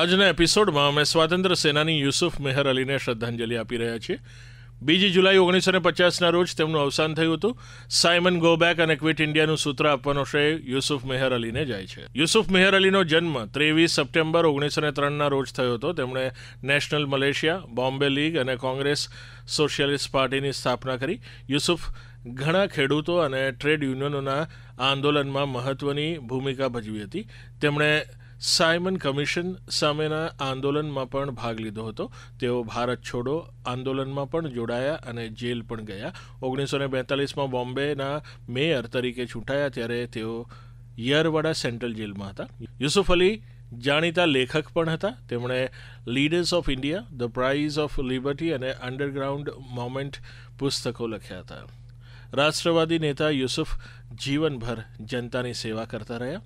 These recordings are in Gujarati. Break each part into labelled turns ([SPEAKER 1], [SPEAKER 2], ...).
[SPEAKER 1] આજના એપિસોડમાં અમે સ્વાતંત્ર્ય સેનાની યુસુફ મેહર અલીને શ્રદ્ધાંજલિ આપી રહ્યા છીએ બીજી જુલાઈ ઓગણીસો ને પચાસના રોજ તેમનું અવસાન થયું હતું સાયમન ગોબેક અને ક્વિટ ઇન્ડિયાનું સૂત્ર આપવાનો શ્રેય યુસુફ મેહર અલીને જાય છે યુસુફ મેહર અલીનો જન્મ ત્રેવીસ સપ્ટેમ્બર ઓગણીસો ને ત્રણના રોજ થયો હતો તેમણે નેશનલ મલેશિયા બોમ્બે લીગ અને કોંગ્રેસ સોશિયલિસ્ટ પાર્ટીની સ્થાપના કરી યુસુફ ઘણા ખેડૂતો અને ટ્રેડ યુનિયનોના આંદોલનમાં મહત્વની ભૂમિકા ભજવી હતી તેમણે સાયમન કમિશન સામેના આંદોલનમાં પણ ભાગ લીધો હતો તેઓ ભારત છોડો આંદોલનમાં પણ જોડાયા અને જેલ પણ ગયા ઓગણીસો ને બેતાલીસમાં બોમ્બેના મેયર તરીકે ચૂંટાયા ત્યારે તેઓ યરવાડા સેન્ટ્રલ જેલમાં હતા યુસુફ અલી જાણીતા લેખક પણ હતા તેમણે leaders of India the price of liberty અને અંડરગ્રાઉન્ડ મોમેન્ટ પુસ્તકો લખ્યા હતા રાષ્ટ્રવાદી નેતા યુસુફ જીવનભર જનતાની સેવા કરતા રહ્યા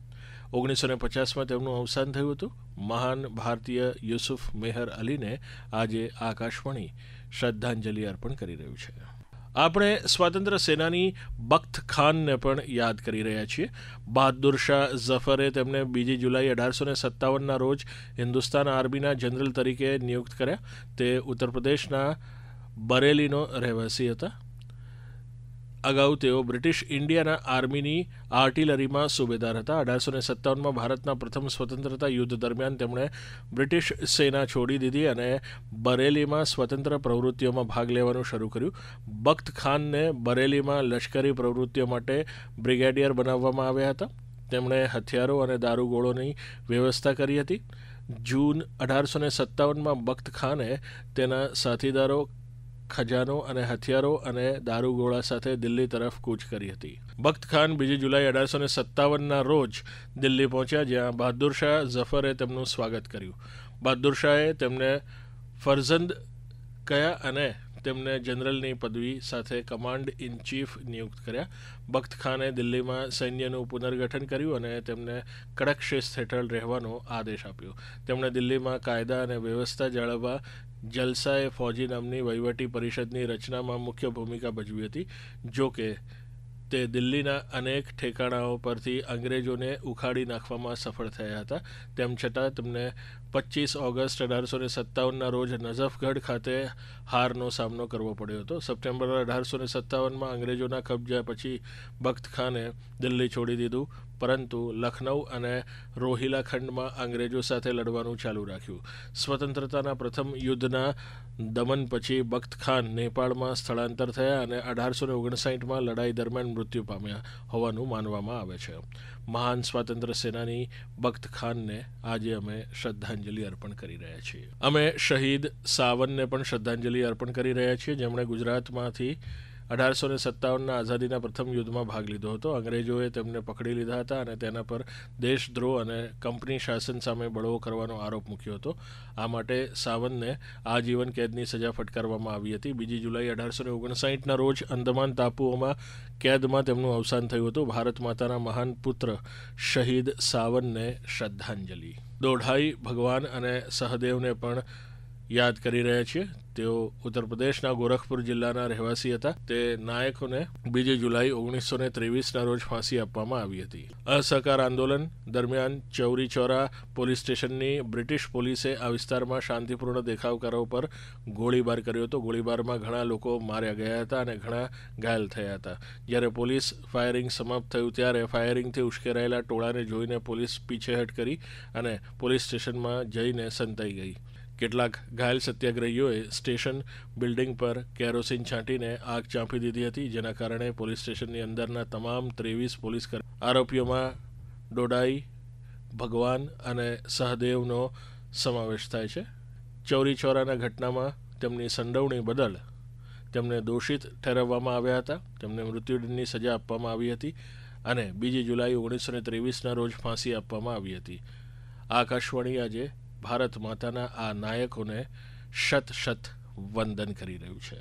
[SPEAKER 1] ઓગણીસો ને પચાસમાં તેમનું અવસાન થયું હતું મહાન ભારતીય યુસુફ મેહર અલીને આજે આકાશવાણી શ્રદ્ધાંજલિ અર્પણ કરી રહ્યું છે આપણે સ્વાતંત્ર્ય સેનાની બખ્ત ખાનને પણ યાદ કરી રહ્યા છીએ બહાદુર શાહ ઝફરે તેમને બીજી જુલાઈ અઢારસો ને સત્તાવનના રોજ હિન્દુસ્તાન આર્મીના જનરલ તરીકે નિયુક્ત કર્યા તે ઉત્તર પ્રદેશના બરેલીનો રહેવાસી હતા અગાઉ તેઓ બ્રિટિશ ઇન્ડિયાના આર્મીની આર્ટિલરીમાં સુબેદાર હતા અઢારસો ને સત્તાવનમાં ભારતના પ્રથમ સ્વતંત્રતા યુદ્ધ દરમિયાન તેમણે બ્રિટિશ સેના છોડી દીધી અને બરેલીમાં સ્વતંત્ર પ્રવૃત્તિઓમાં ભાગ લેવાનું શરૂ કર્યું બખ્ત ખાનને બરેલીમાં લશ્કરી પ્રવૃત્તિઓ માટે બ્રિગેડિયર બનાવવામાં આવ્યા હતા તેમણે હથિયારો અને દારૂગોળોની વ્યવસ્થા કરી હતી જૂન અઢારસો ને સત્તાવનમાં બખ્ત ખાને તેના સાથીદારો ખજાનો અને હથિયારો અને દારૂગોળા સાથે દિલ્હી તરફ કૂચ કરી હતી બખ્ત ખાન બીજી જુલાઈ અઢારસો ને સત્તાવનના રોજ દિલ્હી પહોંચ્યા જ્યાં બહાદુર શાહ ઝફરે તેમનું સ્વાગત કર્યું બહાદુર શાહે તેમને ફરઝંદ કયા અને તેમને જનરલની પદવી સાથે કમાન્ડ ઇન ચીફ નિયુક્ત કર્યા બખ્ત ખાને દિલ્હીમાં સૈન્યનું પુનર્ગઠન કર્યું અને તેમને કડક શિસ્ત હેઠળ રહેવાનો આદેશ આપ્યો તેમણે દિલ્હીમાં કાયદા અને વ્યવસ્થા જાળવવા જલસાએ ફૌજી નામની વહીવટી પરિષદની રચનામાં મુખ્ય ભૂમિકા ભજવી હતી જોકે તે દિલ્હીના અનેક ઠેકાણાઓ પરથી અંગ્રેજોને ઉખાડી નાખવામાં સફળ થયા હતા તેમ છતાં તેમને પચીસ ઓગસ્ટ અઢારસો ને સત્તાવનના રોજ નઝફગઢ ખાતે હારનો સામનો કરવો પડ્યો હતો સપ્ટેમ્બર અઢારસો ને સત્તાવનમાં અંગ્રેજોના કબજા પછી બખ્ત ખાને દિલ્હી છોડી દીધું પરંતુ લખનઉ અને રોહિલા ખંડમાં અંગ્રેજો સાથે લડવાનું ચાલુ રાખ્યું સ્વતંત્રતાના પ્રથમ યુદ્ધના દમન પછી બખ્તખાન નેપાળમાં સ્થળાંતર થયા અને અઢારસો ને ઓગણસાઠમાં લડાઈ દરમિયાન મૃત્યુ પામ્યા હોવાનું માનવામાં આવે છે મહાન સ્વાતંત્ર્ય સેનાની બખ્તખાનને આજે અમે શ્રદ્ધાંજલિ અર્પણ કરી રહ્યા છીએ અમે શહીદ સાવનને પણ શ્રદ્ધાંજલિ અર્પણ કરી રહ્યા છીએ જેમણે ગુજરાતમાંથી અઢારસો ને સત્તાવનના આઝાદીના પ્રથમ યુદ્ધમાં ભાગ લીધો હતો અંગ્રેજોએ તેમને પકડી લીધા હતા અને તેના પર દેશદ્રોહ અને કંપની શાસન સામે બળવો કરવાનો આરોપ મૂક્યો હતો આ માટે સાવંતને આજીવન કેદની સજા ફટકારવામાં આવી હતી બીજી જુલાઈ અઢારસો ને ઓગણસાઠના રોજ અંદમાન ટાપુઓમાં કેદમાં તેમનું અવસાન થયું હતું ભારત માતાના મહાન પુત્ર શહીદ સાવનને શ્રદ્ધાંજલિ દોઢાઈ ભગવાન અને સહદેવને પણ યાદ કરી રહ્યા છીએ તેઓ ઉત્તરપ્રદેશના ગોરખપુર જિલ્લાના રહેવાસી હતા તે નાયકોને બીજી જુલાઈ ઓગણીસો ને ત્રેવીસના રોજ ફાંસી આપવામાં આવી હતી અસહકાર આંદોલન દરમિયાન ચૌરી ચોરા પોલીસ સ્ટેશનની બ્રિટિશ પોલીસે આ વિસ્તારમાં શાંતિપૂર્ણ દેખાવકારો પર ગોળીબાર કર્યો હતો ગોળીબારમાં ઘણા લોકો માર્યા ગયા હતા અને ઘણા ઘાયલ થયા હતા જ્યારે પોલીસ ફાયરિંગ સમાપ્ત થયું ત્યારે ફાયરિંગથી ઉશ્કેરાયેલા ટોળાને જોઈને પોલીસ પીછેહટ કરી અને પોલીસ સ્ટેશનમાં જઈને સંતાઈ ગઈ કેટલાક ઘાયલ સત્યાગ્રહીઓએ સ્ટેશન બિલ્ડિંગ પર કેરોસીન છાંટીને આગ ચાંપી દીધી હતી જેના કારણે પોલીસ સ્ટેશનની અંદરના તમામ ત્રેવીસ પોલીસ આરોપીઓમાં ડોડાઈ ભગવાન અને સહદેવનો સમાવેશ થાય છે ચૌરી ચોરાના ઘટનામાં તેમની સંડોવણી બદલ તેમને દોષિત ઠેરવવામાં આવ્યા હતા તેમને મૃત્યુદંડની સજા આપવામાં આવી હતી અને બીજી જુલાઈ ઓગણીસો ને ત્રેવીસના રોજ ફાંસી આપવામાં આવી હતી આકાશવાણી આજે ભારત માતાના આ નાયકોને શત શત વંદન કરી રહ્યું છે